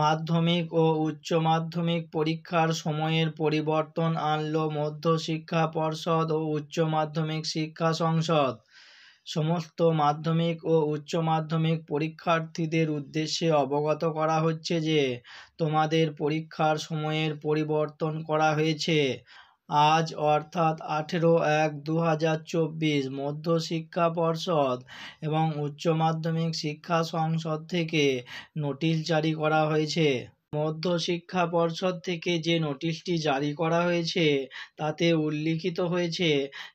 মাধ্যমিক ও উচ্চ মাধ্যমিক পরীক্ষার সময়ের পরিবর্তন আনল মধ্যশিক্ষা পর্ষদ ও উচ্চ মাধ্যমিক শিক্ষা সংসদ সমস্ত মাধ্যমিক ও উচ্চ মাধ্যমিক পরীক্ষার্থীদের উদ্দেশ্যে অবগত করা হচ্ছে যে তোমাদের পরীক্ষার সময়ের পরিবর্তন করা হয়েছে আজ অর্থাৎ আঠেরো এক দু হাজার চব্বিশ মধ্য শিক্ষা পর্ষদ এবং উচ্চ মাধ্যমিক শিক্ষা সংসদ থেকে নোটিশ জারি করা হয়েছে মধ্যশিক্ষা পর্ষদ থেকে যে নোটিশটি জারি করা হয়েছে তাতে উল্লিখিত হয়েছে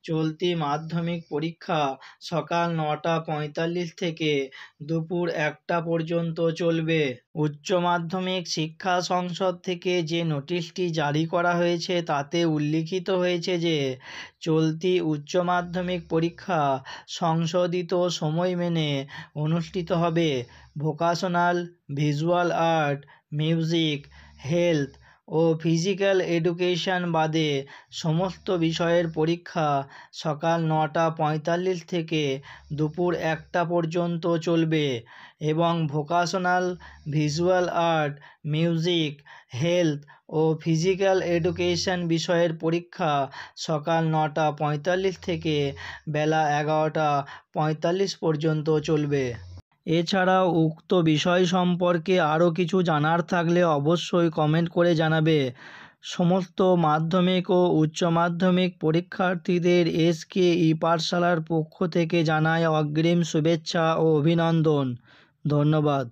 চলতি মাধ্যমিক পরীক্ষা সকাল নটা পঁয়তাল্লিশ থেকে দুপুর একটা পর্যন্ত চলবে উচ্চ মাধ্যমিক শিক্ষা সংসদ থেকে যে নোটিশটি জারি করা হয়েছে তাতে উল্লিখিত হয়েছে যে চলতি উচ্চ মাধ্যমিক পরীক্ষা সংশোধিত সময় মেনে অনুষ্ঠিত হবে vocational visual art music health ও ফিজিক্যাল এডুকেশন বাদে সমস্ত বিষয়ের পরীক্ষা সকাল নটা পঁয়তাল্লিশ থেকে দুপুর একটা পর্যন্ত চলবে এবং vocational visual art music health ও ফিজিক্যাল এডুকেশন বিষয়ের পরীক্ষা সকাল নটা পঁয়তাল্লিশ থেকে বেলা এগারোটা পঁয়তাল্লিশ পর্যন্ত চলবে এছাড়া উক্ত বিষয় সম্পর্কে আরও কিছু জানার থাকলে অবশ্যই কমেন্ট করে জানাবে সমস্ত মাধ্যমিক ও উচ্চ মাধ্যমিক পরীক্ষার্থীদের এসকে ই পাঠশালার পক্ষ থেকে জানায় অগ্রিম শুভেচ্ছা ও অভিনন্দন ধন্যবাদ